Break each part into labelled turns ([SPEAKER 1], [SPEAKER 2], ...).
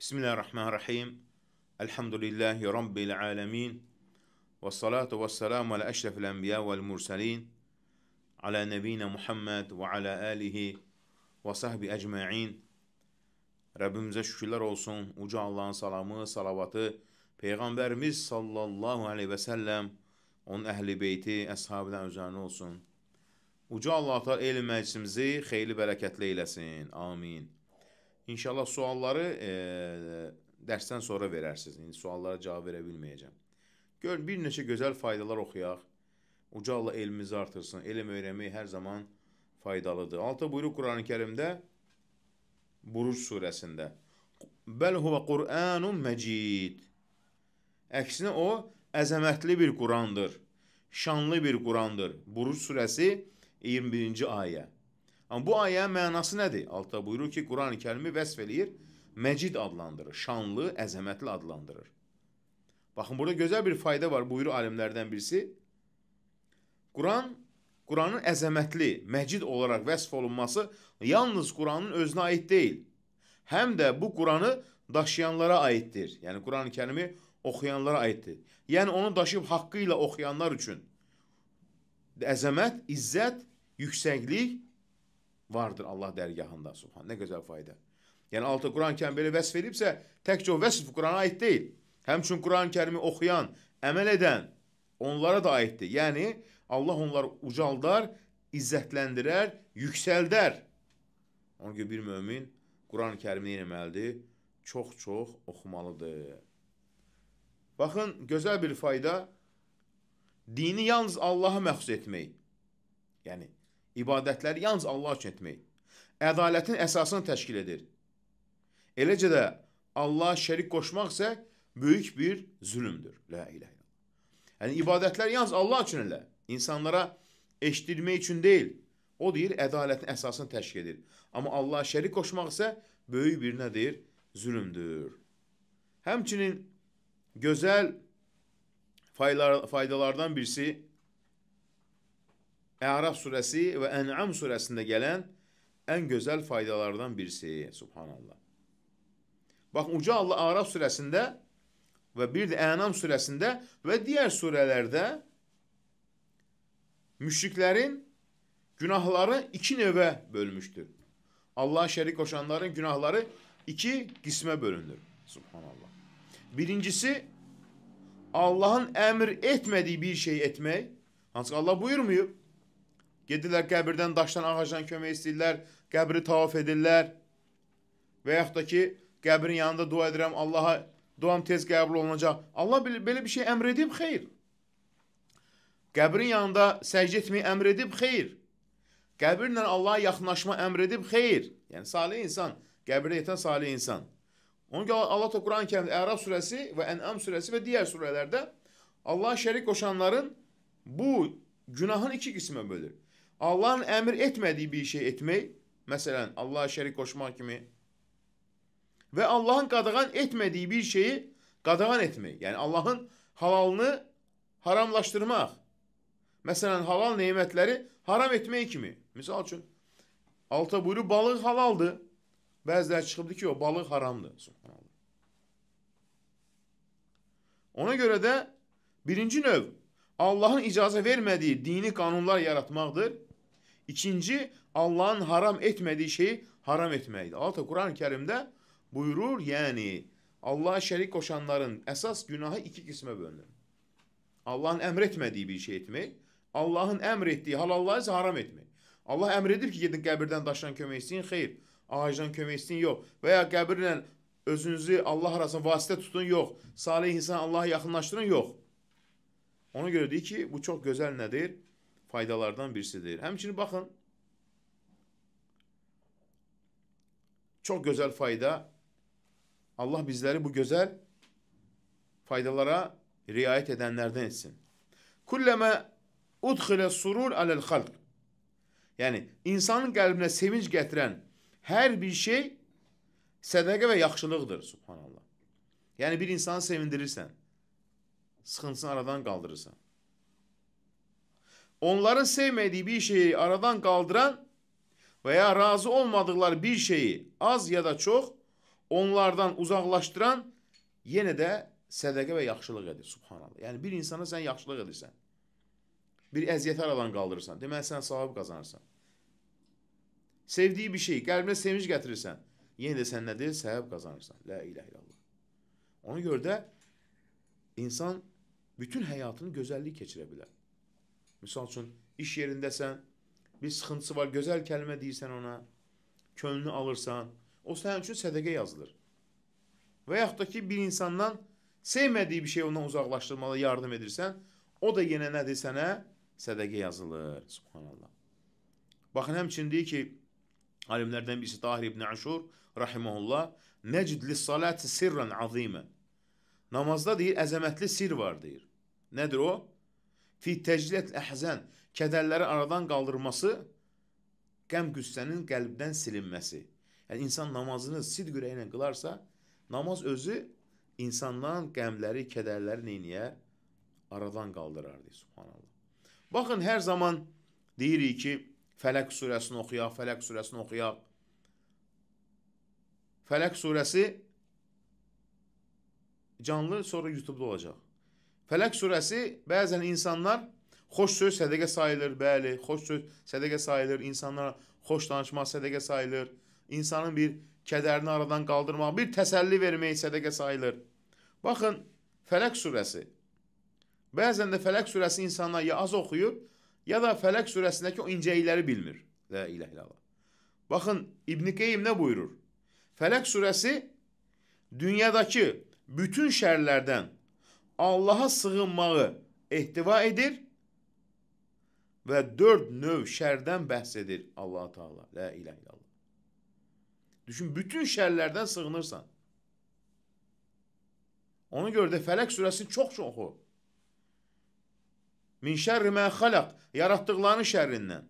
[SPEAKER 1] Bismillahirrahmanirrahim. Elhamdülillahi Rabbil alemin. Ve salatu ve selamu ala eşrefil enbiya vel mursalin. Ala nebine Muhammed ve ala alihi ve sahbi ecma'in. Rabbimize şükürler olsun. Uca Allah'ın salamı, salavatı, Peyğəmbərimiz sallallahu aleyhi və səlləm, onun əhli beyti, əshabından üzərinə olsun. Uca Allah-u Teala elm məclisimizi xeyli bərəkətli eyləsin. Amin. İnşallah sualları e, dərsdən sonra verərsiniz. İndi suallara cavab verə bilməyəcəm. Gör bir neçə gözəl faydalar oxuyaq. Uca Allah elmimizi artırsın. Elm öyrənmək hər zaman faydalıdır. Altı buyruq Qurani Kərimdə Buruc surəsində. Bəl huvə Qur'anun məcid. Əksinə o əzəmətli bir Qurandır. Şanlı bir Qurandır. Buruc surəsi 21-ci ayə. Amma bu ayənin mənası nədir? Altta buyurur ki, Qurani-Kərimi vəsf eləyir, məcid adlandırır, şanlı, əzəmətli adlandırır. Baxın, burada gözəl bir fayda var, buyurur alimlərdən birisi. Quran, Quranın əzəmətli, məcid olaraq vəsf olunması yalnız Quranın özünə aid deyil. Həm də bu Quranı daşıyanlara aiddir. Yəni, Quran-ı kərimi oxuyanlara aiddir. Yəni, onu daşıyıb haqqı ilə oxuyanlar üçün əzəmət, izzət, yüksəklik vardır Allah dərgahında subhan. Nə gözəl fayda. Yəni altı Quran-ı Kərim belə vəsf edibsə, təkcə o vəsf Qurana aid deyil. Həmçün Quran-ı Kərimi oxuyan, əməl edən onlara da aiddir. Yəni Allah onları ucaldar, izzətləndirər, yüksəldər. Ona görə bir mömin Quran-ı Kərimi eləməlidir? Çox-çox oxumalıdır. Baxın, gözəl bir fayda dini yalnız Allaha məxsus etmək. Yəni ibadətləri yalnız Allah üçün etmək, ədalətin əsasını təşkil edir. Eləcə də Allah şərik qoşmaq isə böyük bir zülümdür. La ilahe illallah. Yəni ibadətlər yalnız Allah üçün elə, insanlara eşitdirmək üçün deyil. O deyir ədalətin əsasını təşkil edir. Amma Allah şərik qoşmaq isə böyük bir nədir? Zülümdür. Həmçinin gözəl faydalardan birisi Əraf surəsi və Ən'am surəsində gələn ən gözəl faydalardan birisi. Subhanallah. Bax, Uca Allah Əraf surəsində və bir də Ən'am surəsində və digər surələrdə müşriklərin günahları iki növə bölmüşdür. Allah şərik qoşanların günahları iki qismə bölünür. Subhanallah. Birincisi, Allahın əmr etmədiyi bir şey etmək. Hansı ki, Allah buyurmuyub. Gedirlər qəbirdən, daşdan, ağacdan kömək istəyirlər, qəbri tavaf edirlər. Və yaxud da ki, qəbrin yanında dua edirəm, Allaha duam tez qəbul olunacaq. Allah belə bir şey əmr edib, xeyr. Qəbrin yanında səcdə etməyi əmr edib, xeyr. Qəbirlə Allaha yaxınlaşma əmr edib, xeyr. Yəni, salih insan, qəbirə yetən salih insan. Onun ki, Allah da Quran-ı kərimdə Ərab surəsi və Ənam surəsi və digər surələrdə Allah şərik qoşanların bu günahın iki qismə bölür. Allahın əmr etmədiyi bir şey etmək, məsələn, Allaha şərik qoşmaq kimi və Allahın qadağan etmədiyi bir şeyi qadağan etmək, yəni Allahın halalını haramlaşdırmaq. Məsələn, halal nemətləri haram etmək kimi. Misal üçün, alta buyurur, balıq halaldır. Bəziləri çıxıbdır ki, o balıq haramdır. Subhanallah. Ona görə də birinci növ Allahın icazə vermədiyi dini qanunlar yaratmaqdır. İkinci Allah'ın haram etmediği şeyi haram etməkdir. Allah Kur'an-ı Kerim'de buyurur yani Allah'a şerik koşanların esas günahı iki kısma bölünür. Allah'ın emretmediği bir şey etmek, Allah'ın emrettiği halallığı ise haram etmek. Allah emredip ki gedin qəbirdən daşdan kömək istəyin, xeyr. Ağacdan kömək istəyin, yox. Və ya qəbirlə özünüzü Allah arasında vasitə tutun, yox. Salih insan Allah'a yaxınlaşdırın, yox. Ona görə deyir ki, bu çox gözəl nədir? faydalardan birisidir. Hemçinin bakın çok güzel fayda. Allah bizleri bu güzel faydalara riayet edenlerden etsin. Kulleme udhile surur alel halk. Yani insanın kalbine sevinç getiren her bir şey sedaka ve yakşılıktır subhanallah. Yani bir insanı sevindirirsen, sıkıntısını aradan kaldırırsan. onların sevmediği bir şeyi aradan kaldıran veya razı olmadıkları bir şeyi az ya da çox onlardan uzaqlaşdıran yenə də sədəqə və yaxşılıq edir. Subhanallah. Yəni bir insana sən yaxşılıq edirsən. Bir əziyyət aradan qaldırırsan. Deməli sən savab qazanırsan. Sevdiyi bir şey, qəlbinə sevinç gətirirsən. Yenə də sən nədir? Səbəb qazanırsan. La ilahe illallah. Ona görə də insan bütün həyatını gözəllik keçirə bilər. Misal üçün, iş yerindəsən, bir sıxıntısı var, gözəl kəlmə deyirsən ona, könlünü alırsan, o sənin üçün sədəqə yazılır. Və yaxud da ki, bir insandan sevmədiyi bir şey ondan uzaqlaşdırmağa yardım edirsən, o da yenə nədir sənə? Sədəqə yazılır, subhanallah. Baxın, həmçin deyir ki, alimlərdən birisi Tahir ibn Əşur, rahiməhullah, Nəcdli salati sirrən azimə. Namazda deyir, əzəmətli sir var, deyir. Nədir o? fi təcrid əhzən kədərləri aradan qaldırması, qəm qüssənin qəlbdən silinməsi. Yəni insan namazını sidq ürəyi ilə qılarsa, namaz özü insandan qəmləri, kədərləri neyniyər? Aradan qaldırar deyir, subhanallah. Baxın, hər zaman deyirik ki, Fələq surəsini oxuyaq, Fələq surəsini oxuyaq. Fələq surəsi canlı sonra YouTube-da olacaq. Fələk surəsi bəzən insanlar xoş söz sədəqə sayılır, bəli, xoş söz sədəqə sayılır, insanlara xoş danışmaq sədəqə sayılır, insanın bir kədərini aradan qaldırmaq, bir təsəlli vermək sədəqə sayılır. Baxın, Fələk surəsi. Bəzən də Fələk surəsi insanlar ya az oxuyur, ya da Fələk surəsindəki o incəlikləri bilmir. La ilahe illallah. Baxın, İbn Qeyyim nə buyurur? Fələk surəsi dünyadakı bütün şərlərdən Allaha sığınmağı ehtiva edir və dörd növ şərdən bəhs edir Allah-u Teala. La ilahe illallah. Düşün, bütün şərlərdən sığınırsan. Ona görə də Fələq surəsini çox-çox oxu. Min şərri mə xalaq, yaratdıqlarının şərrindən,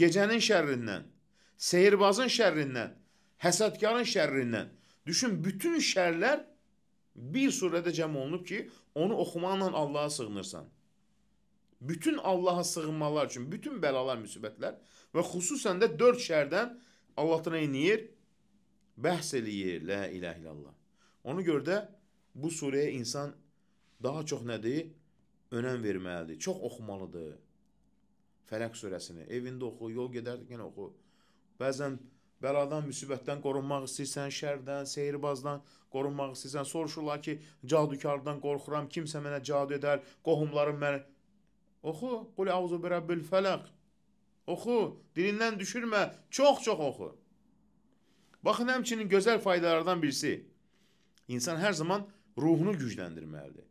[SPEAKER 1] gecənin şərrindən, seyirbazın şərrindən, həsədkarın şərrindən. Düşün, bütün şərlər bir surədə cəm olunub ki, onu oxumaqla Allaha sığınırsan. Bütün Allaha sığınmalar üçün, bütün bəlalar, müsibətlər və xüsusən də dörd şərdən Allahdan eyniyir, bəhs eləyir, lə iləh illallah. Ona görə də bu surəyə insan daha çox nədir? Önəm verməlidir, çox oxumalıdır. Fələq surəsini, evində oxu, yol gedərkən oxu. Bəzən bəladan, müsibətdən qorunmaq istəyirsən, şərdən, sehirbazdan qorunmaq istəyirsən. Soruşurlar ki, cadukardan qorxuram, kimsə mənə cadu edər, qohumlarım məni Oxu, qul auzu bi rabbil fələq. Oxu, dilindən düşürmə, çox-çox oxu. Baxın, həmçinin gözəl faydalardan birisi. İnsan hər zaman ruhunu gücləndirməlidir.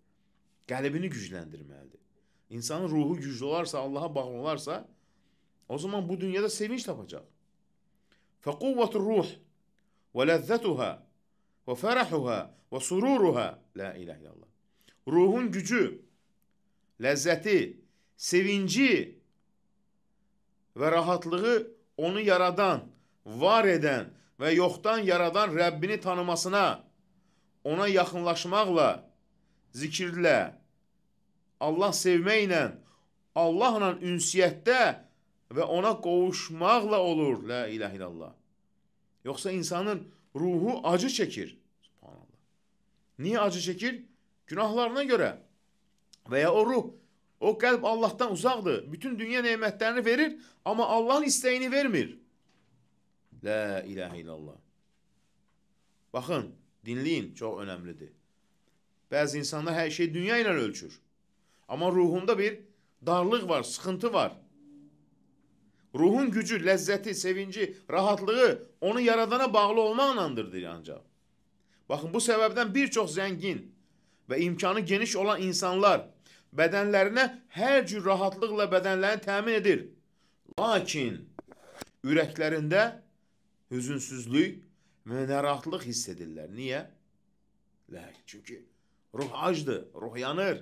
[SPEAKER 1] Qəlbini gücləndirməlidir. İnsanın ruhu güclü olarsa, Allaha bağlı olarsa, o zaman bu dünyada sevinç tapacaq. فقوة الروح ولذətühə və fərəhuhə və sururuhə la ilah illallah. Ruhun gücü, ləzzəti, sevinci və rahatlığı onu yaradan, var edən və yoxdan yaradan Rəbbini tanımasına, ona yaxınlaşmaqla, zikirlə, Allah sevməklə, Allahla ünsiyyətdə ve ona kavuşmakla olur. La ilahe illallah. Yoksa insanın ruhu acı çekir. Subhanallah. Niye acı çekir? Günahlarına göre. Veya o ruh, o kalp Allah'tan uzakdır. Bütün dünya nimetlerini verir ama Allah'ın isteğini vermir. La ilahe illallah. Bakın, dinleyin çok önemlidir. Bazı insanlar her şeyi dünya ile ölçür. Ama ruhunda bir darlık var, sıkıntı var. Ruhun gücü, ləzzəti, sevinci, rahatlığı onu yaradana bağlı olmaqlandır ancaq. Baxın, bu səbəbdən bir çox zəngin və imkanı geniş olan insanlar bədənlərinə hər cür rahatlıqla bədənlərini təmin edir. Lakin ürəklərində hüzünsüzlük və narahatlıq hiss edirlər. Niyə? Lək, çünki ruh acdır, ruh yanır.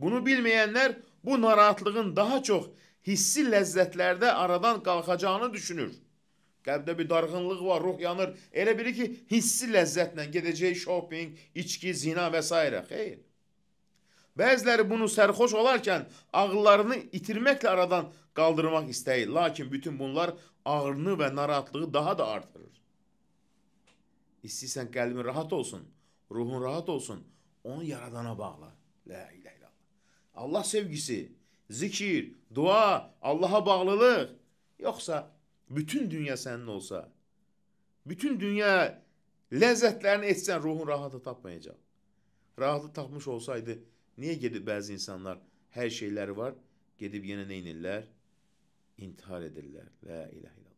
[SPEAKER 1] Bunu bilməyənlər bu narahatlığın daha çox hissi ləzzətlərdə aradan qalxacağını düşünür. Qəlbdə bir darğınlıq var, ruh yanır. Elə biri ki, hissi ləzzətlə gedəcək shopping, içki, zina və s. Xeyr. Bəziləri bunu sərxoş olarkən ağıllarını itirməklə aradan qaldırmaq istəyir. Lakin bütün bunlar ağrını və narahatlığı daha da artırır. İstəyirsən qəlbin rahat olsun, ruhun rahat olsun, onu yaradana bağla. La ilahe illallah. Allah sevgisi, zikir, dua, Allaha bağlılıq. Yoxsa bütün dünya sənin olsa, bütün dünya ləzzətlərini etsən ruhun rahatı tapmayacaq. Rahatı tapmış olsaydı, niyə gedib bəzi insanlar hər şeyləri var, gedib yenə nə edirlər? İntihar edirlər. La ilahe illallah.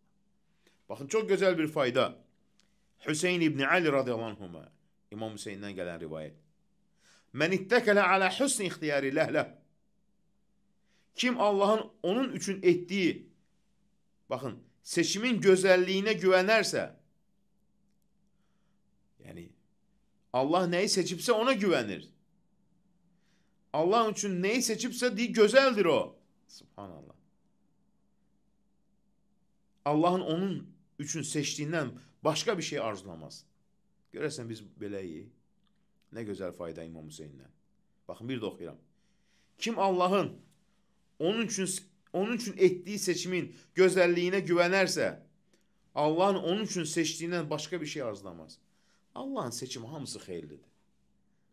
[SPEAKER 1] Baxın, çox gözəl bir fayda. Hüseyn ibn Ali radiyallahu anhuma, İmam Hüseyndən gələn rivayət. Mən ittəkələ alə hüsn ixtiyari ləhləh. Kim Allah'ın onun üçün ettiği bakın seçimin güzelliğine güvenerse yani Allah neyi seçipse ona güvenir. Allah'ın üçün neyi seçipse diye güzeldir o. Subhanallah. Allah'ın onun üçün seçdiğinden başka bir şey arzulamaz. Görəsən biz beləyik. Nə gözəl fayda İmam Hüseynlə. Baxın bir də oxuyuram. Kim Allahın onun üçün onun üçün etdiyi seçimin gözəlliyinə güvənərsə, Allahın onun üçün seçdiyindən başqa bir şey arzulamaz. Allahın seçimi hamısı xeyirlidir.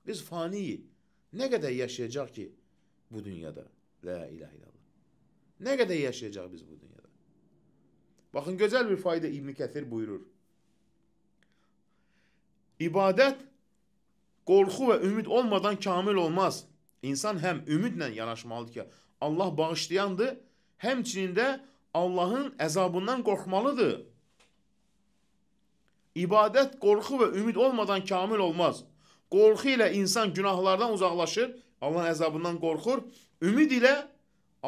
[SPEAKER 1] Biz faniyik. Nə qədər yaşayacaq ki bu dünyada? La ilahe illallah. Nə qədər yaşayacaq biz bu dünyada? Baxın, gözəl bir fayda İbn Kəthir buyurur. İbadət qorxu və ümid olmadan kamil olmaz. İnsan həm ümidlə yanaşmalıdır ki, Allah bağışlayandır. Həmçinin də Allahın əzabından qorxmalıdır. İbadət qorxu və ümid olmadan kamil olmaz. Qorxu ilə insan günahlardan uzaqlaşır, Allahın əzabından qorxur, ümid ilə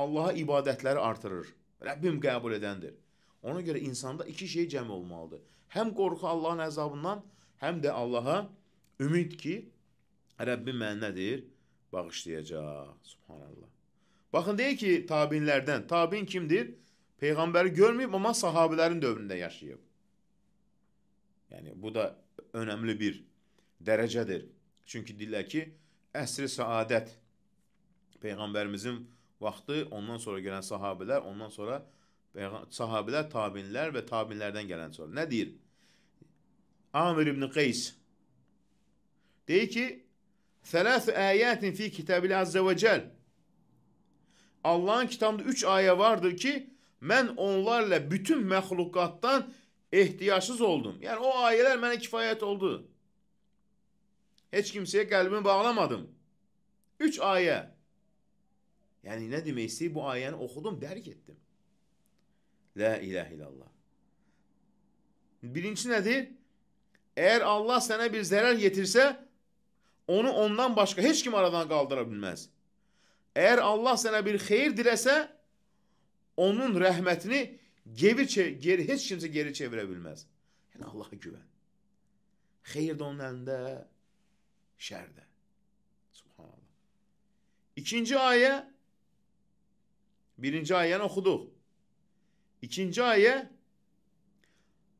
[SPEAKER 1] Allaha ibadətləri artırır. Rəbbim qəbul edəndir. Ona görə insanda iki şey cəm olmalıdır. Həm qorxu Allahın əzabından, həm də Allaha ümid ki, Rəbbim mənə nədir? Bağışlayacaq. Subhanallah. Baxın deyək ki, tabinlərdən. Tabin kimdir? Peyğəmbəri görməyib amma sahabilərin dövründə yaşayıb. Yəni bu da önəmli bir dərəcədir. Çünki deyirlər ki, əsri saadət peyğəmbərimizin vaxtı, ondan sonra gələn sahabelər, ondan sonra sahabelər, tabinlər və tabinlərdən gələn sonra. Nə deyir? Amir ibn Qeys deyir ki, "Səlasə ayətin fi kitabil azza və cəl" Allah'ın kitabında üç aya vardır ki ben onlarla bütün mehlukattan ihtiyaçsız oldum. Yani o ayeler bana kifayet oldu. Hiç kimseye kalbimi bağlamadım. Üç aye. Yani ne demek Bu ayeni okudum, derk ettim. La ilahe illallah. Birinci nedir? Eğer Allah sana bir zarar getirse onu ondan başka hiç kim aradan kaldırabilmez. Eğer Allah sana bir hayır dilese onun rahmetini geri, geri hiç kimse geri çevirebilmez. Yani Allah'a güven. Hayır da onun elinde, şer de. Subhanallah. İkinci aye, birinci ayeni yəni okuduk. İkinci aye,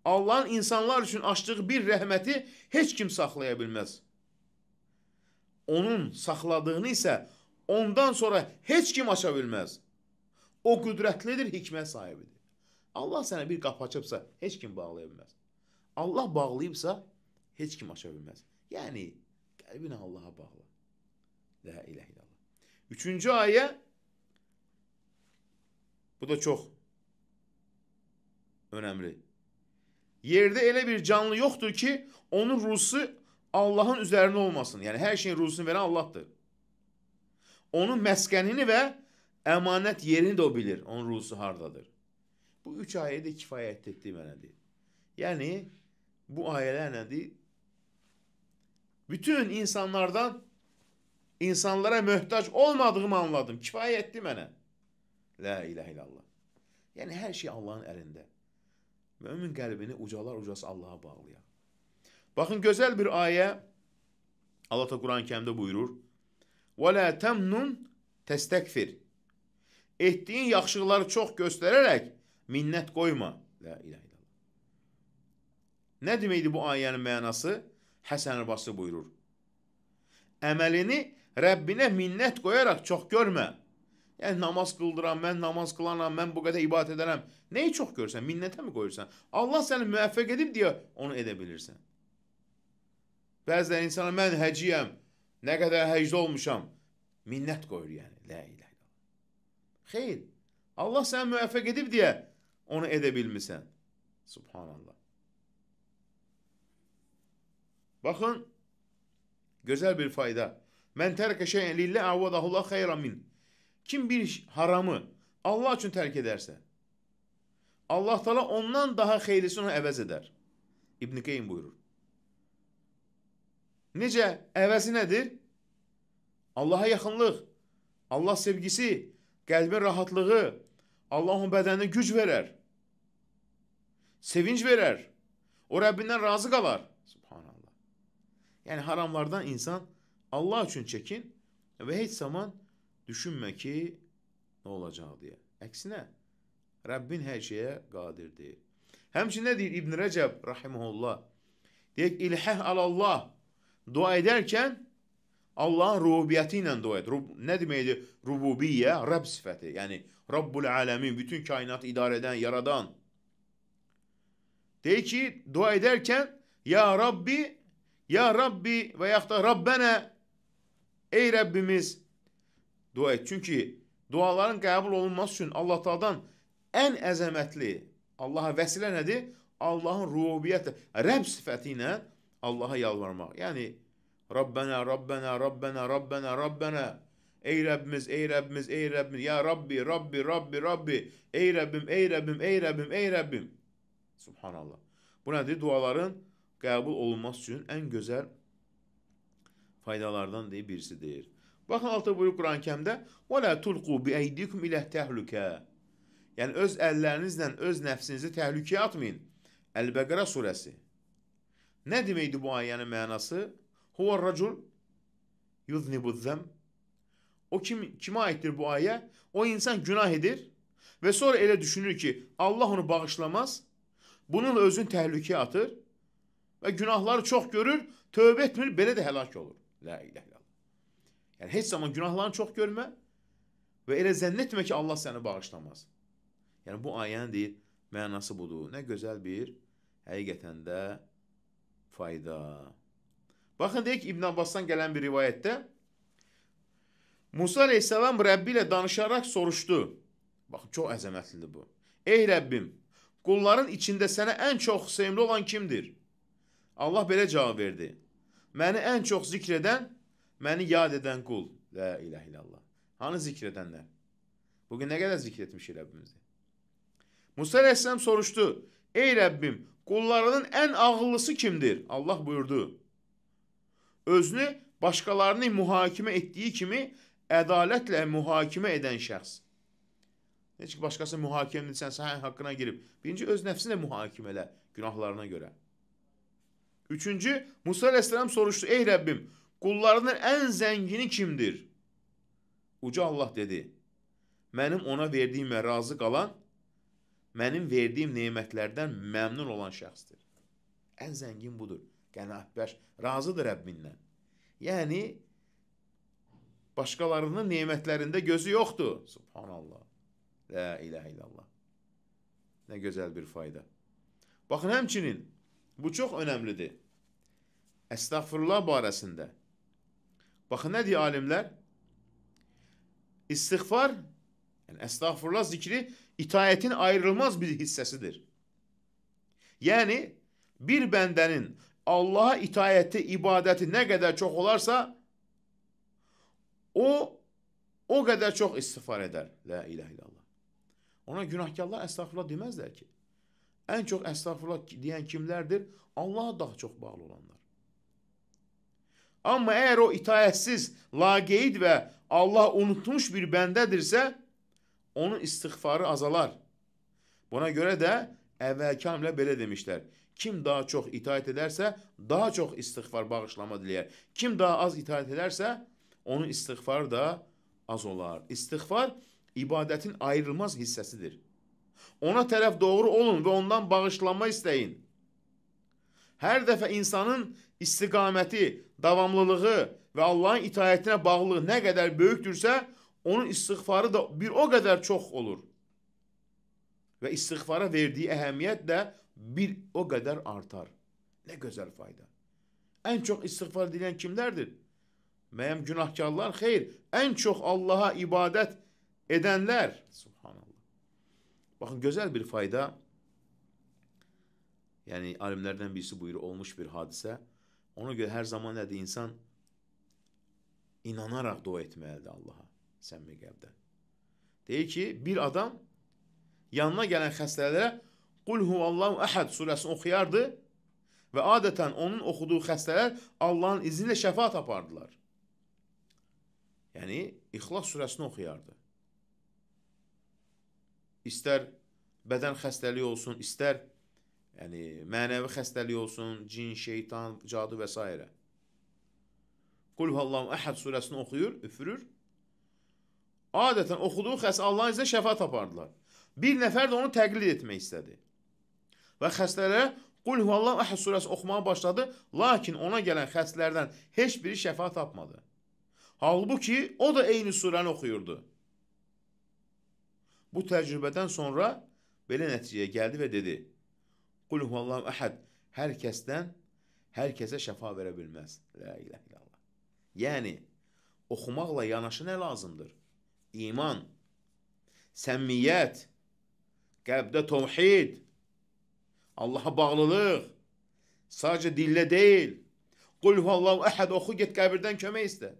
[SPEAKER 1] Allah'ın insanlar üçün açdığı bir rəhməti heç kim saxlaya bilməz. Onun saxladığını isə Ondan sonra heç kim aça bilməz. O qüdrətlidir, hikmət sahibidir. Allah sənə bir qapı açıbsa, heç kim bağlaya bilməz. Allah bağlayıbsa, heç kim aça bilməz. Yəni, qəlbini Allaha bağla. La ilahe illallah. Üçüncü ayə, bu da çox önemli. Yerde ele bir canlı yoktur ki onun ruhsu Allah'ın üzerine olmasın. Yani her şeyin ruhsunu veren Allah'tır. Onun məskənini və əmanət yerini də o bilir. Onun ruhusu hardadır. Bu üç ayə də kifayət etdi mənədir. Yəni bu ayələr nədir? Bütün insanlardan insanlara möhtac olmadığımı anladım. Kifayət etdi mənə. La ilahe illallah. Yəni hər şey Allahın əlində. Mömin qəlbini ucalar ucası Allaha bağlayaq. Baxın gözəl bir ayə Allah da Quran-Kərimdə buyurur. Və lə təmnun təstəkfir. Etdiyin yaxşılıqları çox göstərərək minnət qoyma. La ilahe illallah. Nə deməkdir bu ayənin mənası? Həsən Ərbası buyurur. Əməlini Rəbbinə minnət qoyaraq çox görmə. Yəni namaz qıldıram, mən namaz qılanam, mən bu qədər ibadət edərəm. Nəyi çox görsən, minnətə mi qoyursan? Allah səni müvəffəq edib deyə onu edə bilirsən. Bəzən insana mən həciyəm, Nə qədər həcdə olmuşam. Minnət qoyur yəni. La ilahe illallah. Xeyr. Allah səni müvəffəq edib deyə onu edə bilmisən. Subhanallah. Baxın, gözəl bir fayda. Mən tərkə şeyən lillə avvadahullah xeyran min. Kim bir haramı Allah üçün tərk edərsə, Allah tala ondan daha xeyrisini əvəz edər. İbn-i Qeym buyurur. Necə? Əvəzi nədir? Allaha yaxınlıq, Allah sevgisi, qəlbin rahatlığı, Allah onun bədəninə güc verər. Sevinç verər. O Rəbbindən razı qalar. Subhanallah. Yəni haramlardan insan Allah üçün çəkin və heç zaman düşünmə ki, nə olacaq deyə. Əksinə, Rəbbin hər şeyə qadirdir. Həmçinin nə deyir İbn Rəcəb rahimehullah? Deyək ilhəh alallah. Dua edərkən Allahın rububiyyəti ilə dua et. Rub, nə deməkdir? Rububiyyə, Rəbb sifəti. Yəni, Rabbul ələmin, bütün kainatı idarə edən, yaradan. Deyir ki, dua edərkən, Ya Rabbi, Ya Rabbi və yaxud da Rabbənə, Ey Rəbbimiz, dua et. Çünki duaların qəbul olunması üçün Allah Taala'dan ən əzəmətli Allaha vəsilə nədir? Allahın rububiyyəti, Rəbb sifəti ilə Allaha yalvarmaq. Yəni Rabbana, Rabbana, Rabbana, Rabbana, Rabbana. Ey Rəbbimiz, ey Rəbbimiz, ey Rəbbimiz, ya Rabbi, Rabbi, Rabbi, Rabbi. Ey Rəbbim, ey Rəbbim, ey Rəbbim, ey Rəbbim. Subhanallah. Bu nədir? Duaların qəbul olunması üçün ən gözəl faydalardan deyil birisidir. Baxın altı buyur Quran-ı Kərimdə: "Və la tulqu bi eydikum ilə təhlükə." Yəni öz əllərinizlə öz nəfsinizi təhlükəyə atmayın. Əl-Bəqərə surəsi Ne demeydi bu ayenin mənası? Huve racul yuznibu zem. O kim, kime aittir bu ayet? O insan günah edir ve sonra ele düşünür ki Allah onu bağışlamaz. Bunun özün tehlikeye atır ve günahları çok görür, tövbe etmir, belə də helak olur. La ilahe illallah. Yani heç zaman günahlarını çok görme ve elə zənn etmə ki Allah seni bağışlamaz. Yani bu ayənin deyir, mənası budur. Ne güzel bir həqiqətən də fayda. Baxın deyək İbn Abbasdan gələn bir rivayətdə Musa əleyhissalam Rəbbi ilə danışaraq soruşdu. Baxın, çox əzəmətlidir bu. Ey Rəbbim, qulların içində sənə ən çox sevimli olan kimdir? Allah belə cavab verdi. Məni ən çox zikr edən, məni yad edən qul. La ilahe illallah. Hanı zikr edənlər? Bugün nə qədər zikr etmişik Rəbbimizi? Musa əleyhissalam soruşdu. Ey Rəbbim, Qullarının ən ağıllısı kimdir? Allah buyurdu. Özünü başqalarını mühakimə etdiyi kimi ədalətlə mühakimə edən şəxs. Heç ki, başqası mühakimə etsən, sənin haqqına girib. Birinci, öz nəfsinə mühakimə elə günahlarına görə. Üçüncü, Musa əleyhissalam soruşdu, ey Rəbbim, qullarının ən zəngini kimdir? Uca Allah dedi, mənim ona verdiyimə razı qalan mənim verdiyim nemətlərdən məmnun olan şəxsdir. Ən zəngin budur. Qənaətbəş, razıdır Rəbbindən. Yəni başqalarının nemətlərində gözü yoxdur. Subhanallah. La ilahe illallah. Nə gözəl bir fayda. Baxın, həmçinin bu çox önəmlidir. Əstəğfirullah barəsində. Baxın, nə deyir alimlər? İstiğfar, yəni əstəğfirullah zikri itaətin ayrılmaz bir hissəsidir. Yəni, bir bəndənin Allaha itaəti, ibadəti nə qədər çox olarsa, o, o qədər çox istifar edər. La ilahe illallah. Ona günahkarlar əstəğfirullah deməzlər ki. Ən çox əstəğfirullah deyən kimlərdir? Allaha daha çox bağlı olanlar. Amma əgər o itaətsiz, laqeyd və Allah unutmuş bir bəndədirsə, onun istiğfarı azalar. Buna görə də əvvəlki hamlə belə demişlər. Kim daha çox itaət edərsə, daha çox istiğfar bağışlama diləyər. Kim daha az itaət edərsə, onun istiğfarı da az olar. İstiğfar ibadətin ayrılmaz hissəsidir. Ona tərəf doğru olun və ondan bağışlanma istəyin. Hər dəfə insanın istiqaməti, davamlılığı və Allahın itaətinə bağlılığı nə qədər böyükdürsə, onun istiğfarı da bir o kadar çok olur. Ve istiğfara verdiği ehemmiyet de bir o kadar artar. Ne güzel fayda. En çok istiğfar dileyen kimlerdir? Meğer günahkarlar hayır. En çok Allah'a ibadet edenler. Subhanallah. Bakın güzel bir fayda. Yani alimlerden birisi buyuruyor olmuş bir hadise. Ona göre her zaman dedi insan inanarak dua etmelidir Allah'a. Sən Miqəbdə. Deyir ki, bir adam yanına gələn xəstələrə Qul huvallahu əhəd surəsini oxuyardı və adətən onun oxuduğu xəstələr Allahın izni ilə şəfa tapardılar. Yəni, İxlas surəsini oxuyardı. İstər bədən xəstəliyi olsun, istər yəni, mənəvi xəstəliyi olsun, cin, şeytan, cadu və s. Qul huvallahu əhəd surəsini oxuyur, üfürür Adətən oxuduğu xəstə Allahın izni şəfa tapardılar. Bir nəfər də onu təqlid etmək istədi. Və xəstələrə Qul huvallahu əhəd surəsi oxumağa başladı, lakin ona gələn xəstələrdən heç biri şəfa tapmadı. Halbuki o da eyni surəni oxuyurdu. Bu təcrübədən sonra belə nəticəyə gəldi və dedi: Qul huvallahu əhəd hər kəsdən hər kəsə şəfa verə bilməz. La ilaha illallah. Yəni oxumaqla yanaşı nə lazımdır? iman, səmmiyyət, qəlbdə tovhid, Allaha bağlılıq, sadəcə dillə deyil. Qul huvallahu əhəd oxu, get qəbirdən kömək istə.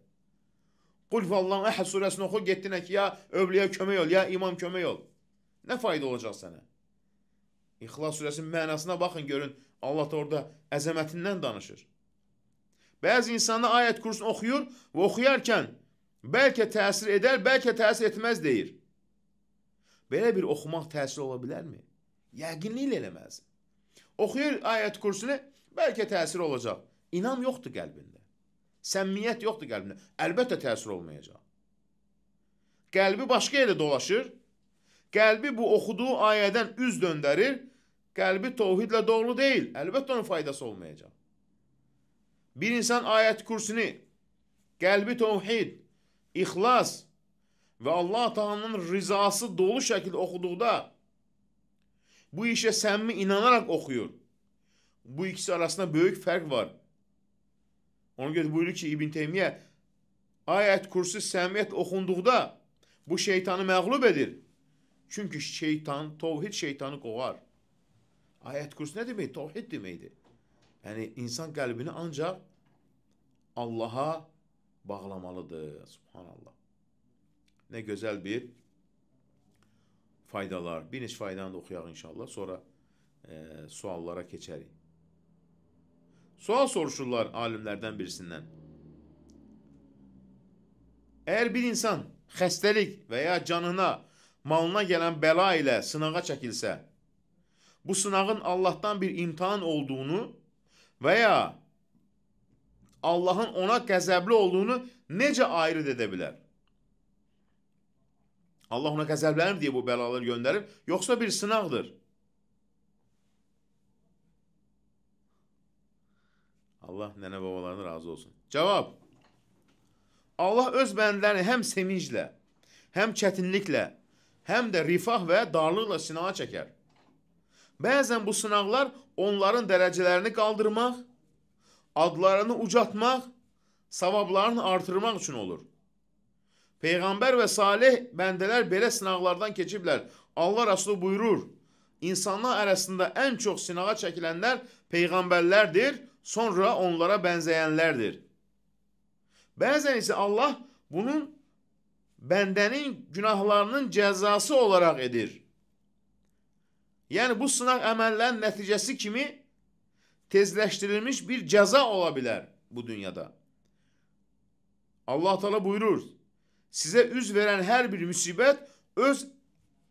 [SPEAKER 1] Qul huvallahu əhəd surəsini oxu, getdinə ki, ya övliyə kömək ol, ya imam kömək ol. Nə fayda olacaq sənə? İxlas surəsinin mənasına baxın, görün, Allah da orada əzəmətindən danışır. Bəzi insanlar ayət kursunu oxuyur və oxuyarkən Bəlkə təsir edər, bəlkə təsir etməz deyir. Belə bir oxumaq təsir ola bilərmi? Yəqinliklə eləməz. Oxuyur ayət kursunu, bəlkə təsir olacaq. İnam yoxdur qəlbində. Səmimiyyət yoxdur qəlbində. Əlbəttə təsir olmayacaq. Qəlbi başqa yerə dolaşır. Qəlbi bu oxuduğu ayədən üz döndərir. Qəlbi tovhidlə doğru deyil. Əlbəttə onun faydası olmayacaq. Bir insan ayət kursunu, qəlbi tovhid, İxlas və Allah Taala'nın rizası dolu şəkildə oxuduqda bu işə səmimi inanaraq oxuyur. Bu ikisi arasında böyük fərq var. Ona görə buyurur ki, İbn Teymiyyə ayət kursu səmiyyət oxunduqda bu şeytanı məğlub edir. Çünki şeytan, tovhid şeytanı qovar. Ayət kursu nə demək? Tovhid deməkdir. Yəni insan qəlbini ancaq Allaha bağlamalıdır. Subhanallah. Ne güzel bir faydalar. Bir neçə faydanı da oxuyaq inşallah. Sonra e, suallara keçərik. Sual soruşurlar alimlərdən birisindən. Əgər bir insan xəstəlik veya canına, malına gelen bela ile sınağa çekilse, bu sınağın Allah'tan bir imtihan olduğunu veya Allah'ın ona qəzəbli olduğunu necə ayrı edə bilər? Allah ona qəzəblənir deyə bu bəlaları göndərir, yoxsa bir sınaqdır? Allah nənə babalarına razı olsun. Cavab. Allah öz bəndlərini həm sevinclə, həm çətinliklə, həm də rifah və darlıqla sınağa çəkər. Bəzən bu sınaqlar onların dərəcələrini qaldırmaq, adlarını ucatmaq, savablarını artırmaq üçün olur. Peygamber ve salih bendeler belə sınavlardan keçiblər. Allah Rəsulü buyurur: İnsanlar arasında en çok sınava çekilenler peygamberlerdir. sonra onlara benzeyenlerdir. Bəzən isə Allah bunun bendenin günahlarının cezası olarak edir. Yəni bu sınav əməllərin nəticəsi kimi tezləşdirilmiş bir cəza ola bilər bu dünyada. Allah Teala buyurur: Sizə üz verən hər bir müsibət öz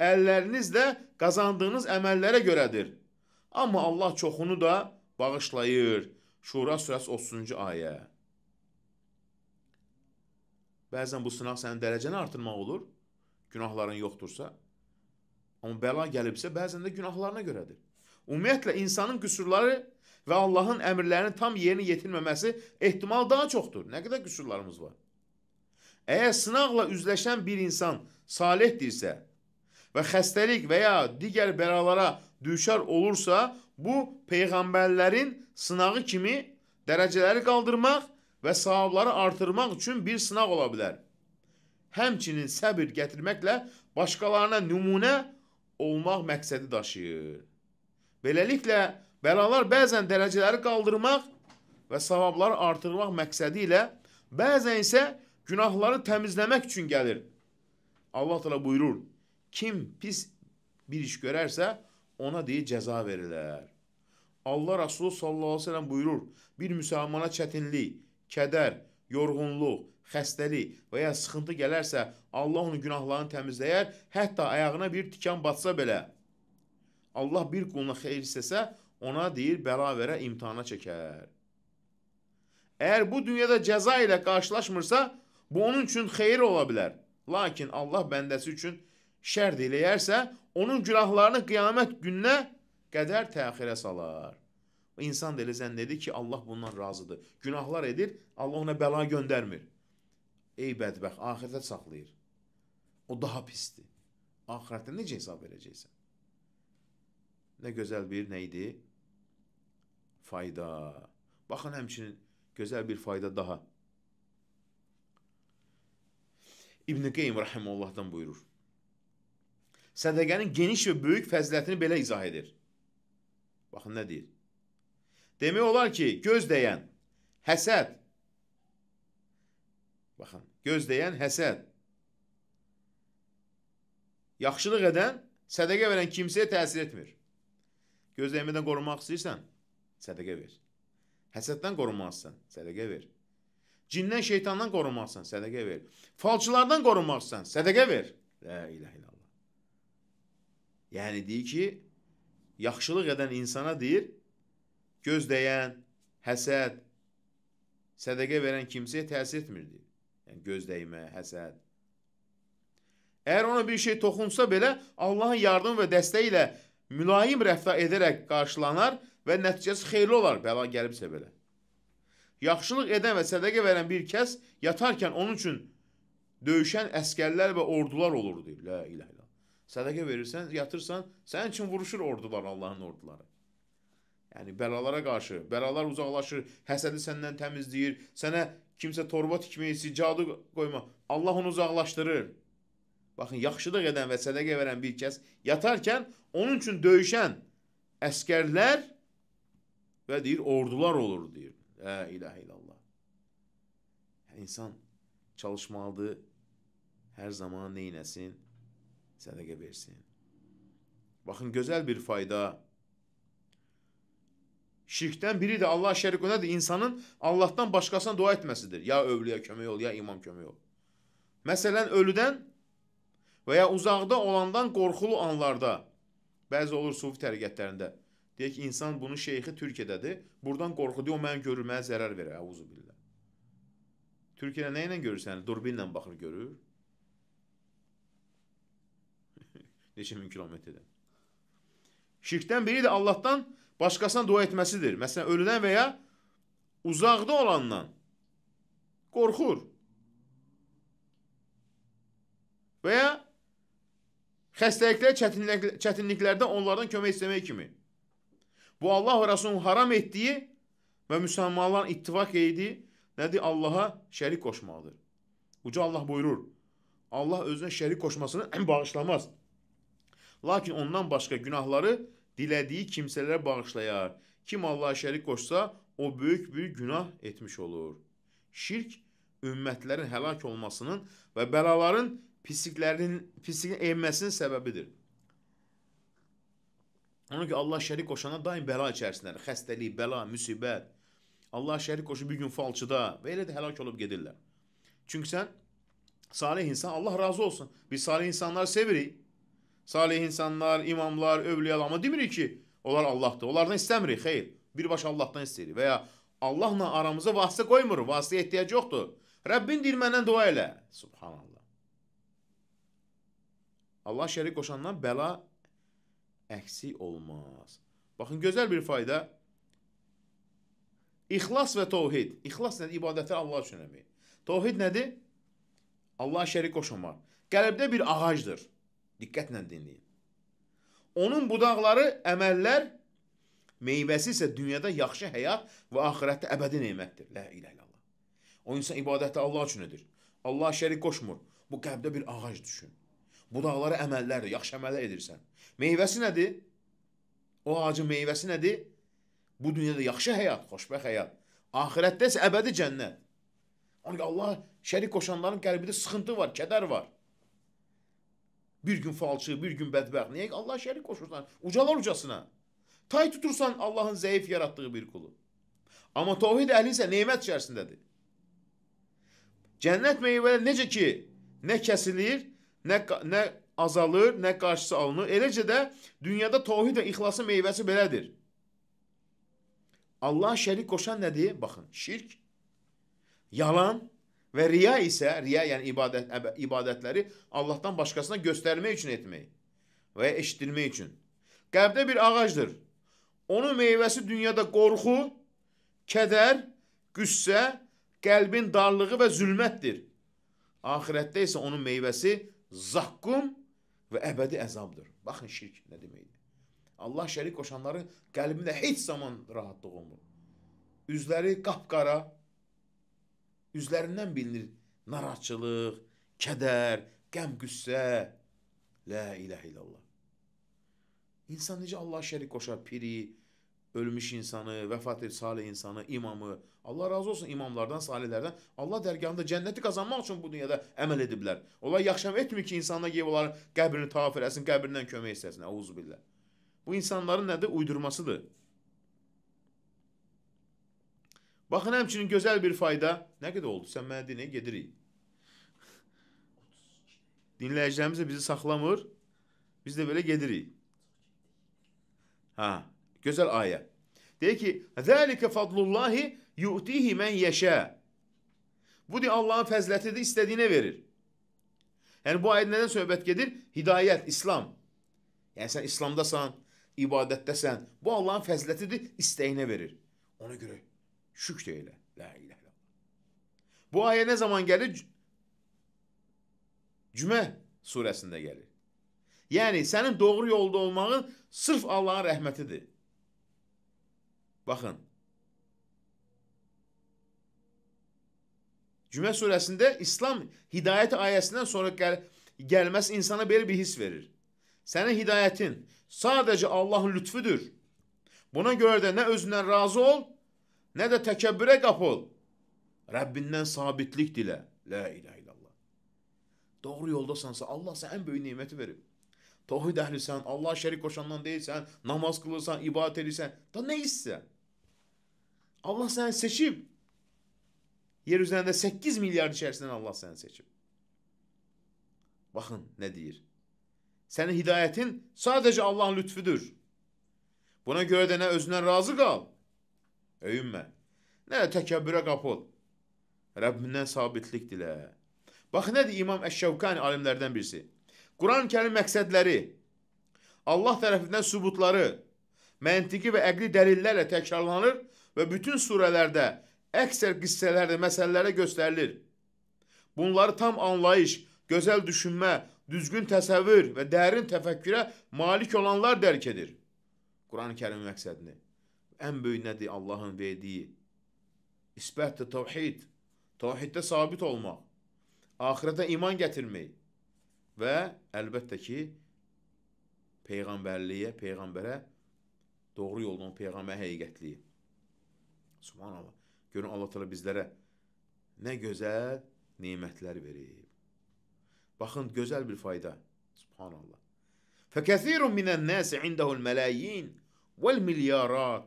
[SPEAKER 1] əllərinizlə qazandığınız əməllərə görədir. Amma Allah çoxunu da bağışlayır. Şura surəsi 30-cu ayə. Bəzən bu sınaq sənin dərəcəni artırmaq olur, günahların yoxdursa. Amma bəla gəlibsə, bəzən də günahlarına görədir. Ümumiyyətlə insanın qüsurları və Allahın əmrlərinin tam yerinə yetirməməsi ehtimal daha çoxdur. Nə qədər qüsurlarımız var. Əgər sınaqla üzləşən bir insan salihdirsə və xəstəlik və ya digər bəralara düşər olursa, bu peyğəmbərlərin sınağı kimi dərəcələri qaldırmaq və savabları artırmaq üçün bir sınaq ola bilər. Həmçinin səbir gətirməklə başqalarına nümunə olmaq məqsədi daşıyır. Beləliklə, Bəlalar bəzən dərəcələri qaldırmaq və savabları artırmaq məqsədi ilə, bəzən isə günahları təmizləmək üçün gəlir. Allah təala buyurur: Kim pis bir iş görərsə, ona deyə cəza verirlər. Allah Rasulü sallallahu əleyhi və səlləm buyurur: Bir müsəlmana çətinlik, kədər, yorğunluq, xəstəlik və ya sıxıntı gələrsə, Allah onun günahlarını təmizləyər, hətta ayağına bir tikan batsa belə. Allah bir quluna xeyir istəsə, ona deyir bəla verə, imtihana çəkər. Əgər bu dünyada cəza ilə qarşılaşmırsa, bu onun üçün xeyir ola bilər. Lakin Allah bəndəsi üçün şər diləyərsə, onun günahlarını qiyamət gününə qədər təxirə salar. İnsan da elə zənn edir ki, Allah bundan razıdır. Günahlar edir, Allah ona bəla göndərmir. Ey bədbəxt, axirətə saxlayır. O daha pisdir. Axirətdə necə hesab verəcəksən? Nə gözəl bir nə idi? fayda. Baxın həmçinin gözəl bir fayda daha. İbn Qeym rahimehullahdan buyurur. Sədaqənin geniş və böyük fəzilətini belə izah edir. Baxın nə deyir? Demək olar ki, göz dəyən həsəd Baxın, göz dəyən həsəd yaxşılıq edən, sədaqə verən kimsəyə təsir etmir. Gözləmədən qorunmaq istəyirsən, sədəqə ver. Həsəddən qorunmaqsan, sədəqə ver. Cindən, şeytandan qorunmaqsan, sədəqə ver. Falçılardan qorunmaqsan, sədəqə ver. La ilahe illallah. Yəni deyir ki, yaxşılıq edən insana deyir, göz dəyən, həsəd, sədəqə verən kimsəyə təsir etmir deyir. Yəni göz dəymə, həsəd. Əgər ona bir şey toxunsa belə Allahın yardımı və dəstəyi ilə mülayim rəftar edərək qarşılanar və nəticəsi xeyirli olar bəla gəlibsə belə. Yaxşılıq edən və sədəqə verən bir kəs yatarkən onun üçün döyüşən əskərlər və ordular olur deyir. La ilahe illallah. Sədəqə verirsən, yatırsan, sənin üçün vuruşur ordular, Allahın orduları. Yəni bəlalara qarşı, bəlalar uzaqlaşır, həsədi səndən təmizləyir, sənə kimsə torba tikməyisi, cadu qoyma, Allah onu uzaqlaşdırır. Baxın, yaxşılıq edən və sədəqə verən bir kəs yatarkən onun üçün döyüşən əskərlər Ve deyir ordular olur deyir. La ilahe illallah. İnsan çalışmalıdır. Her zaman neynəsin? Sədəqə versin. Bakın güzel bir fayda. Şirkten biri de Allah şerik nedir? İnsanın Allah'tan başkasına dua etmesidir. Ya övlüye kömək ol, ya imam kömək ol. Məsələn, ölüdən və ya olandan qorxulu anlarda, bəzi olur sufi təriqətlərində, Deyək ki, insan bunun şeyxi Türkiyədədir. Burdan qorxudu, o mənim görülməyə zərər verə, əuzu billah. Türkiyədə nə ilə görürsən? Yəni, durbinlə baxır, görür. Neçə min kilometrdən. Şirkdən biri də Allahdan başqasına dua etməsidir. Məsələn, ölüdən və ya uzaqda olandan qorxur. Və ya xəstəliklər, çətinliklərdə onlardan kömək istəmək kimi. Bu Allah və Rasulun haram etdiyi və müsəlmanların ittifaq etdiyi nədir? Allaha şərik qoşmaqdır. Uca Allah buyurur, Allah özünə şərik qoşmasını bağışlamaz. Lakin ondan başqa günahları dilədiyi kimsələrə bağışlayar. Kim Allaha şərik qoşsa, o böyük bir günah etmiş olur. Şirk ümmətlərin həlak olmasının və bəlaların pisliklərinin pisliyin enməsinin səbəbidir. Ona ki Allah şərik qoşana daim bəla içərisindədir. Xəstəlik, bəla, müsibət. Allah şərik qoşub bir gün falçıda və elə də həlak olub gedirlər. Çünki sən salih insan, Allah razı olsun. Biz salih insanları sevirik. Salih insanlar, imamlar, övliyalar amma demirik ki, onlar Allahdır. Onlardan istəmirik, xeyr. Birbaş Allahdan istəyirik və ya Allahla aramıza vasitə qoymuruq, vasitəyə ehtiyac yoxdur. Rəbbin deyir məndən dua elə. Subhanallah. Allah şərik qoşandan bəla əksik olmaz. Baxın, gözəl bir fayda. İxlas və tovhid. İxlas nədir? Yəni ibadəti Allah üçün eləmək. Tovhid nədir? Allah şərik qoşmamaq. Qəlbdə bir ağacdır. Diqqətlə dinləyin. Onun budaqları, əməllər, meyvəsi isə dünyada yaxşı həyat və axirətdə əbədi neymətdir. Lə ilə ilə Allah. O insan ibadəti Allah üçündür. Allah şərik qoşmur. Bu qəlbdə bir ağac düşün. Budaqları əməllərdir, yaxşı əməllər edirsən. Meyvəsi nədir? O ağacın meyvəsi nədir? Bu dünyada yaxşı həyat, xoşbəxt həyat. Axirətdə isə əbədi cənnət. Onun Allah şərik qoşanların qəlbində sıxıntı var, kədər var. Bir gün falçı, bir gün bədbəxt. Niyə Allah şərik qoşursan? Ucalar ucasına. Tay tutursan Allahın zəif yaratdığı bir qulu. Amma tovhid əhli isə nemət içərisindədir. Cənnət meyvələri necə ki, nə kəsilir, nə nə azalır, nə qarşısı alınır. Eləcə də dünyada təvhid və ixlasın meyvəsi belədir. Allah şərik qoşan nədir? Baxın, şirk, yalan və riya isə, riya yəni ibadət ibadətləri Allahdan başqasına göstərmək üçün etmək və ya eşidilmək üçün. Qərbdə bir ağacdır. Onun meyvəsi dünyada qorxu, kədər, qüssə, qəlbin darlığı və zülmətdir. Axirətdə isə onun meyvəsi zakkum və əbədi əzabdır. Baxın şirk nə deməkdir. Allah şərik qoşanları qəlbində heç zaman rahatlıq olmur. Üzləri qapqara, üzlərindən bilinir narahatçılıq, kədər, qəm-qüssə. La ilahe illallah. İnsan necə Allah şərik qoşar? Piri, ölmüş insanı, vəfat etmiş salih insanı, imamı. Allah razı olsun imamlardan, salihlərdən. Allah dərgahında cənnəti qazanmaq üçün bu dünyada əməl ediblər. Onlar yaxşı əməl etmir ki, insanlar gəlib onların qəbrini tavaf eləsin, qəbrindən kömək istəsin. Əuzu billah. Bu insanların nədir? Uydurmasıdır. Baxın, həmçinin gözəl bir fayda. Nə qədər oldu? Sən mənə deyin, gedirik. Dinləyicilərimiz də bizi saxlamır. Biz də belə gedirik. Ha. Güzel ayet. Diyor ki: "Zalike fadlullahi yu'tihi men yeşâ." Bu diyor Allah'ın fezletidir, istediğine verir. Yani bu ayet neden söhbet gelir? Hidayet, İslam. Yani sen İslam'dasan, ibadettesen. Bu Allah'ın fezletidir, isteğine verir. Ona göre şükür eyle. La ilahe illallah. Bu ayet ne zaman gelir? Cüme suresinde gelir. Yani senin doğru yolda olmağın sırf Allah'ın rəhmətidir. Baxın. Cümə surəsində İslam hidayət ayəsindən sonra gəl gəlməsi insana belə bir hiss verir. Sənin hidayətin sadəcə Allahın lütfüdür. Buna görə də nə özündən razı ol, nə də təkəbbürə qapıl. Rəbbindən sabitlik dilə. La ilahe illallah. Doğru yoldasansa Allah sənə ən böyük neməti verib. Tohid əhlisən, Allah şərik qoşandan deyilsən, namaz qılırsan, ibadət edirsən, da nə istəsən? Allah səni seçib. Yer üzərində 8 milyard içərisindən Allah səni seçib. Baxın nə deyir. Sənin hidayətin sadəcə Allahın lütfüdür. Buna görə də nə özündən razı qal, öyünmə, nə də təkəbbürə qapıl. Rəbbindən sabitlik dilə. Bax nədir İmam Əşşəvqani alimlərdən birisi. Quran-Kərim məqsədləri, Allah tərəfindən sübutları, məntiqi və əqli dəlillərlə təkrarlanır və bütün surələrdə əksər qissələrdə məsələlərə göstərilir. Bunları tam anlayış, gözəl düşünmə, düzgün təsəvvür və dərin təfəkkürə malik olanlar dərk edir. Quran-ı Kərim məqsədini. Ən böyük nədir Allahın verdiyi? İsbət-i təvhid. Təvhiddə sabit olmaq. Axirətə iman gətirmək. Və əlbəttə ki, peyğəmbərliyə, peyğəmbərə doğru yoldan peyğəmbər həqiqətliyi. Subhanallah. Görün Allah təala bizlərə nə gözəl nemətlər verib. Baxın gözəl bir fayda. Subhanallah. فكثير من الناس عنده الملايين والمليارات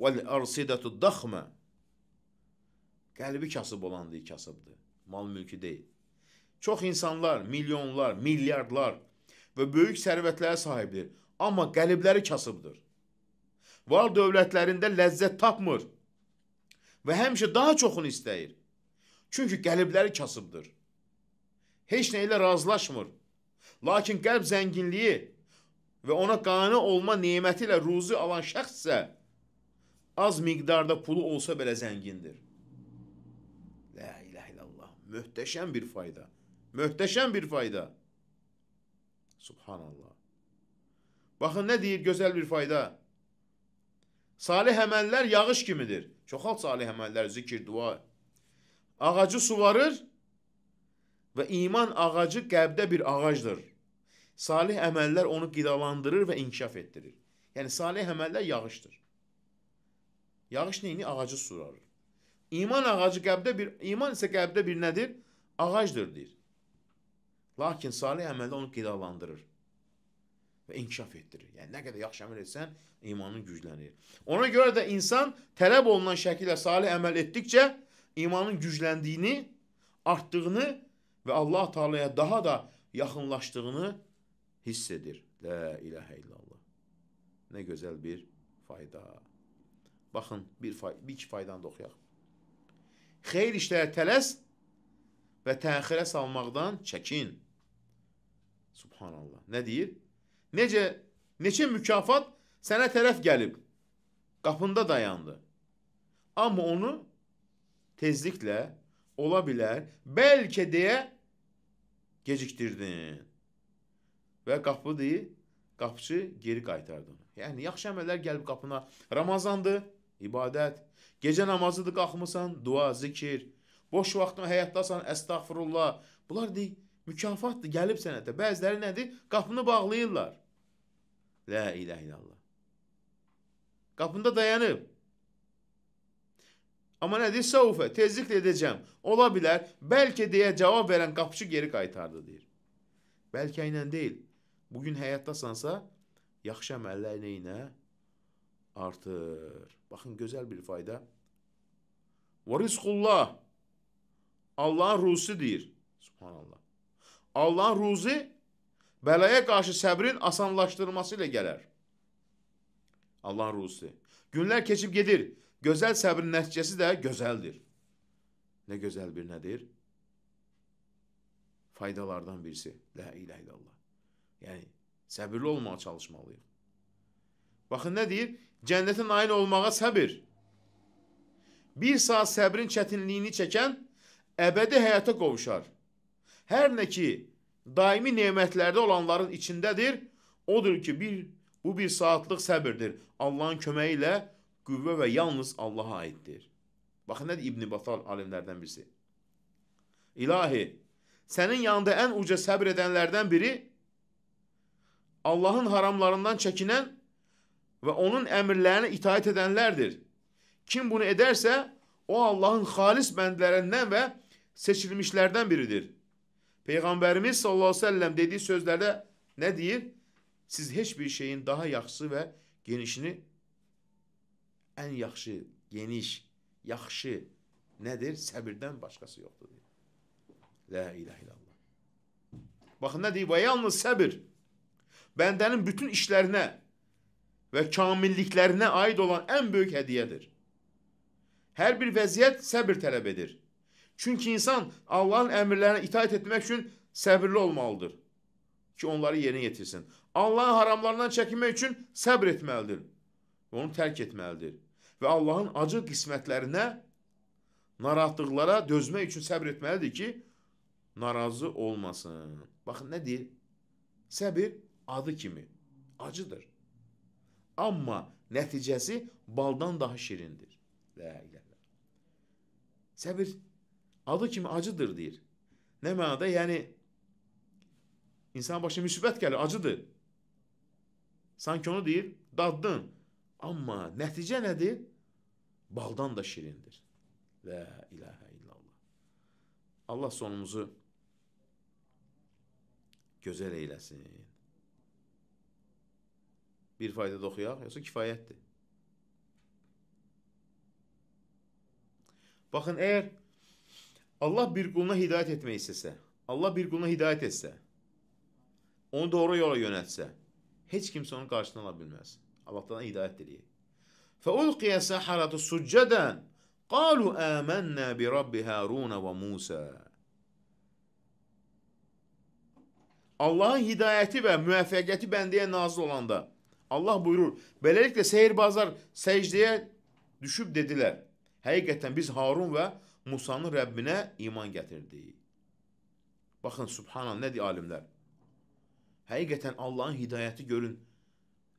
[SPEAKER 1] والأرصدة الضخمة Qəlbi kasıb olandı, kasıbdır. Mal mülkü deyil. Çox insanlar, milyonlar, milyardlar və böyük sərvətlərə sahibdir. Amma qəlibləri kasıbdır. Var dövlətlərində ləzzət tapmır və həmişə daha çoxunu istəyir. Çünki qəlibləri kasıbdır. Heç nə ilə razılaşmır. Lakin qəlb zənginliyi və ona qane olma neməti ilə ruzi alan şəxs isə az miqdarda pulu olsa belə zəngindir. La ilahe illallah. Möhtəşəm bir fayda. Möhtəşəm bir fayda. Subhanallah. Baxın nə deyir gözəl bir fayda. Salih əməllər yağış kimidir. Çoxal salih əməllər, zikir, dua. Ağacı suvarır və iman ağacı qəbdə bir ağacdır. Salih əməllər onu qidalandırır və inkişaf etdirir. Yəni salih əməllər yağışdır. Yağış neyini? Ağacı surarır. İman ağacı qəbdə bir, iman isə qəbdə bir nədir? Ağacdır deyir. Lakin salih əməllər onu qidalandırır və inkişaf etdirir. Yəni nə qədər yaxşı əməl etsən, imanın güclənir. Ona görə də insan tələb olunan şəkildə salih əməl etdikcə imanın gücləndiyini, artdığını və Allah Taala'ya daha da yaxınlaşdığını hiss edir. La ilahe illallah. Nə gözəl bir fayda. Baxın, bir fay bir iki faydanı da oxuyaq. Xeyir işlərə tələs və təxirə salmaqdan çəkin. Subhanallah. Nə deyir? Necə neçə mükafat sənə tərəf gəlib, qapında dayandı. Amma onu tezliklə ola bilər, bəlkə deyə gecikdirdin. Və qapı deyir, qapıçı geri qaytardı. Yəni yaxşı əməllər gəlib qapına. Ramazandır, ibadət, gecə namazıdır qalxmısan, dua, zikir, boş vaxtın həyatdasan, əstəğfurullah. Bunlar deyir, mükafatdır, gəlib sənətə. Bəziləri nədir? Qapını bağlayırlar. La ilahe illallah. Qapında dayanıb. Amma nədir? Səvfə, tezliklə edəcəm. Ola bilər, bəlkə deyə cavab verən qapıçı geri qaytardı, deyir. Bəlkə ilə deyil. Bugün həyatdasansa, yaxşı əməllərlə ilə artır. Baxın, gözəl bir fayda. Və rizqullah. Allahın ruzusu deyir. Subhanallah. Allahın ruzu Bəlaya qarşı səbrin asanlaşdırılması ilə gələr. Allahın ruzusu. Günlər keçib gedir. Gözəl səbrin nəticəsi də gözəldir. Nə gözəl bir nədir? Faydalardan birisi. La ilə ilə Allah. Yəni, səbirli olmağa çalışmalıyıq. Baxın, nə deyir? Cənnətə nail olmağa səbir. Bir saat səbrin çətinliyini çəkən əbədi həyata qovuşar. Hər nə ki, daimi nemətlərdə olanların içindədir. Odur ki, bir bu bir saatlıq səbirdir. Allahın köməyi ilə qüvvə və yalnız Allaha aiddir. Baxın nədir İbn Batal alimlərdən birisi. İlahi, sənin yanında ən uca səbr edənlərdən biri Allahın haramlarından çəkinən və onun əmrlərinə itaat edənlərdir. Kim bunu edərsə, o Allahın xalis bəndlərindən və seçilmişlərdən biridir. Peygamberimiz sallallahu aleyhi ve sellem dediği sözlerde ne diyor? Siz hiçbir şeyin daha yaxşı ve genişini en yaxşı, geniş, yaxşı nedir? Səbirdən başkası yoktur. Diyor. La ilahe illallah. Bakın ne diyor? Ve yalnız səbir bendenin bütün işlerine ve kamilliklerine ait olan en büyük hediyedir. Her bir vəziyyət səbir tələb edir. Çünki insan Allahın əmrlərinə itaət etmək üçün səbirli olmalıdır ki, onları yerinə yetirsin. Allahın haramlarından çəkinmək üçün səbr etməlidir. Onu tərk etməlidir. Və Allahın acı qismətlərinə, narahatlıqlara dözmək üçün səbr etməlidir ki, narazı olmasın. Baxın, nə deyir? Səbir adı kimi acıdır. Amma nəticəsi baldan daha şirindir. Lə, lə, lə. Səbir adı kimi acıdır deyir. Nə mənada? Yəni insan başına müsibət gəlir, acıdır. Sanki onu deyir, daddın. Amma nəticə nədir? Baldan da şirindir. La ilahə illallah. Allah sonumuzu gözəl eyləsin. Bir fayda da oxuyaq, yoxsa kifayətdir. Baxın, əgər Allah bir kuluna hidayet etmeyi istese, Allah bir kuluna hidayet etse, onu doğru yola yönetse, hiç kimse onun karşısına alabilmez. Allah'tan hidayet dileyi. فَاُلْقِيَ سَحَرَةُ سُجَّدًا قَالُوا آمَنَّا بِرَبِّ هَارُونَ وَمُوسَى Allah'ın hidayeti ve müvaffakiyeti bendeye nazil olanda Allah buyurur. Böylelikle seyirbazlar secdeye düşüp dediler. Hakikaten biz Harun ve Musanın Rəbbinə iman gətirdi. Baxın, subhanallah, nə deyir alimlər? Həqiqətən Allahın hidayəti görün,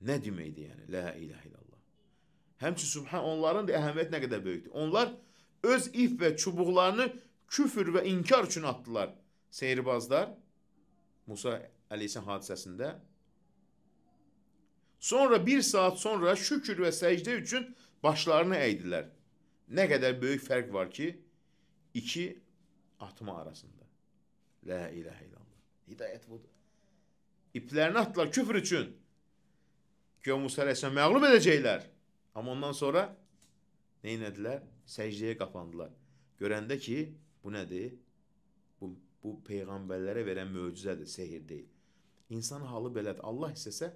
[SPEAKER 1] nə deməkdir yəni? Lə iləh illallah. Həmçi, subhan, onların da əhəmiyyət nə qədər böyükdür. Onlar öz if və çubuqlarını küfür və inkar üçün atdılar. Seyirbazlar, Musa əleyhissən hadisəsində. Sonra bir saat sonra şükür və səcdə üçün başlarını əydilər. Nə qədər böyük fərq var ki, iki atma arasında. La ilahe illallah. Hidayət budur. İplərini atdılar küfr üçün. Ki o Musa əleyhissalam məğlub edəcəklər. Amma ondan sonra nə etdilər? Səcdəyə qapandılar. Görəndə ki, bu nədir? Bu, bu peyğəmbərlərə verən möcüzədir, sehir deyil. İnsan halı belədir. Allah istəsə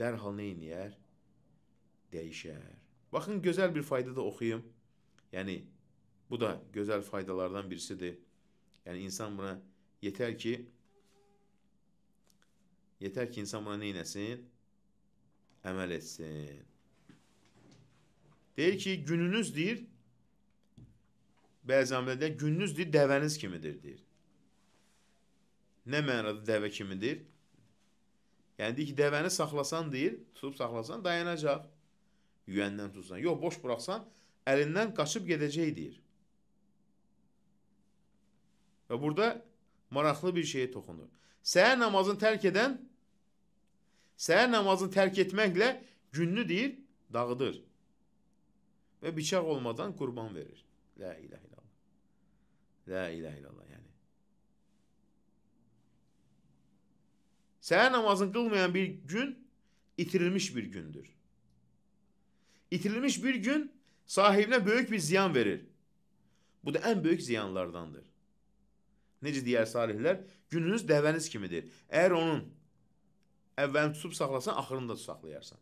[SPEAKER 1] dərhal nə edər? Dəyişər. Baxın gözəl bir fayda da oxuyum. Yəni Bu da gözəl faydalardan birisidir. Yəni insan buna yetər ki yetər ki insan buna nə etsin? Əməl etsin. Deyir ki, gününüz deyir bəzi əmrlərdə gününüz deyir dəvəniz kimidir deyir. Nə mənada dəvə kimidir? Yəni deyir ki, dəvəni saxlasan deyir, tutub saxlasan dayanacaq. Yüyəndən tutsan. Yox, boş buraxsan əlindən qaçıb gedəcək deyir. Ve burada maraklı bir şeye tokunur. Seher namazını terk eden seher namazını terk etmekle günlü değil dağıdır. Ve bıçak olmadan kurban verir. La ilahe illallah. La ilahe illallah yani. Seher namazını kılmayan bir gün itirilmiş bir gündür. İtirilmiş bir gün sahibine büyük bir ziyan verir. Bu da en büyük ziyanlardandır. Necə deyər salihlər? Gününüz dəvəniz kimidir. Eğer onun əvvəlini tutup saxlasan, axırını da saxlayarsan.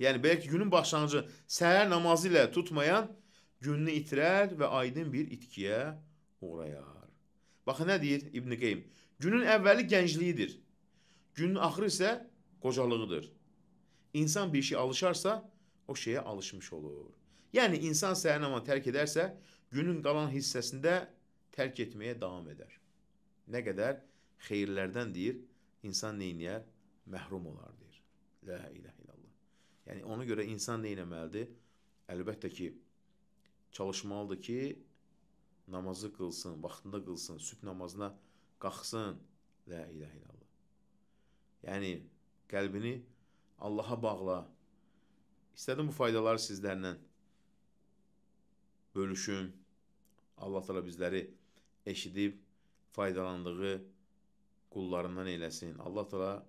[SPEAKER 1] Yəni belə günün başlangıcı səhər namazı ilə tutmayan gününü itirər və aydın bir itkiyə uğrayar. Baxın nə deyir İbn Qeym? Günün əvvəli gəncliyidir. Günün axırı isə qocalığıdır. İnsan bir şey alışarsa o şeye alışmış olur. Yəni insan səhər namazı tərk edərsə günün qalan hissəsində tərk etməyə davam edər. Nə qədər xeyirlərdən deyir, insan neyniyər? Məhrum olar deyir. La ilahe illallah. Yəni ona görə insan nə etməlidir? Əlbəttə ki, çalışmalıdır ki, namazı qılsın, vaxtında qılsın, sübh namazına qalxsın. La ilahe illallah. Yəni qəlbini Allaha bağla. İstədim bu faydaları sizlərlə bölüşüm. Allah təala bizləri eşidib faydalandığı qullarından eləsin. Allah təala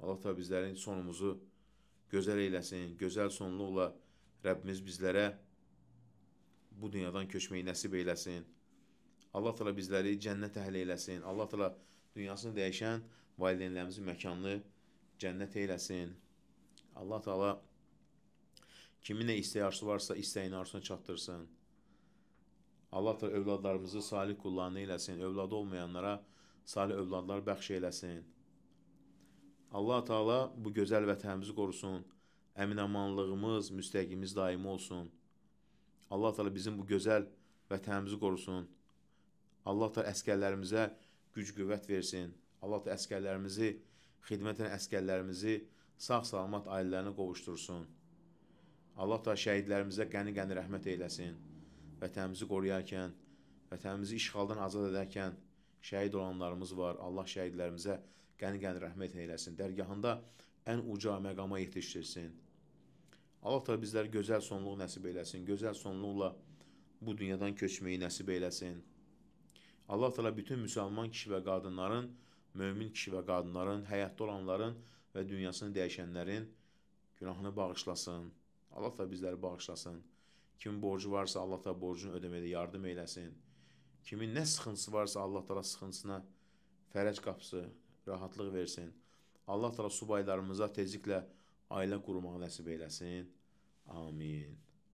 [SPEAKER 1] Allah təala bizlərin sonumuzu gözəl eləsin. Gözəl sonluqla Rəbbimiz bizlərə bu dünyadan köçməyi nəsib eləsin. Allah təala bizləri cənnət əhli eləsin. Allah təala dünyasını dəyişən valideynlərimizi məkanlı cənnət eləsin. Allah təala kimin nə istəyi arzusu varsa istəyini arzusuna çatdırsın. Allah da övladlarımızı salih kullarını eləsin, övladı olmayanlara salih övladlar bəxş eləsin. Allah Taala bu gözəl vətənimizi qorusun, əminamanlığımız, müstəqimiz daimi olsun. Allah Taala bizim bu gözəl vətənimizi qorusun. Allah da əskərlərimizə güc-qüvvət versin. Allah da əskərlərimizi, xidmətən əskərlərimizi sağ-salamat ailələrinə qovuşdursun. Allah da şəhidlərimizə qəni-qəni rəhmət eyləsin vətənimizi qoruyarkən, vətənimizi işğaldan azad edərkən şəhid olanlarımız var. Allah şəhidlərimizə qəni-qəni rəhmət eyləsin. Dərgahında ən uca məqama yetişdirsin. Allah da bizlərə gözəl sonluq nəsib eləsin. Gözəl sonluqla bu dünyadan köçməyi nəsib eləsin. Allah təala bütün müsəlman kişi və qadınların, mömin kişi və qadınların, həyatda olanların və dünyasını dəyişənlərin günahını bağışlasın. Allah da bizləri bağışlasın. Kimin borcu varsa Allah təala borcunu ödəməyə yardım eləsin. Kimin nə sıxıntısı varsa Allah təala sıxıntısına fərəc qapısı, rahatlıq versin. Allah təala subaylarımıza tezliklə ailə qurmağı nəsib eləsin. Amin.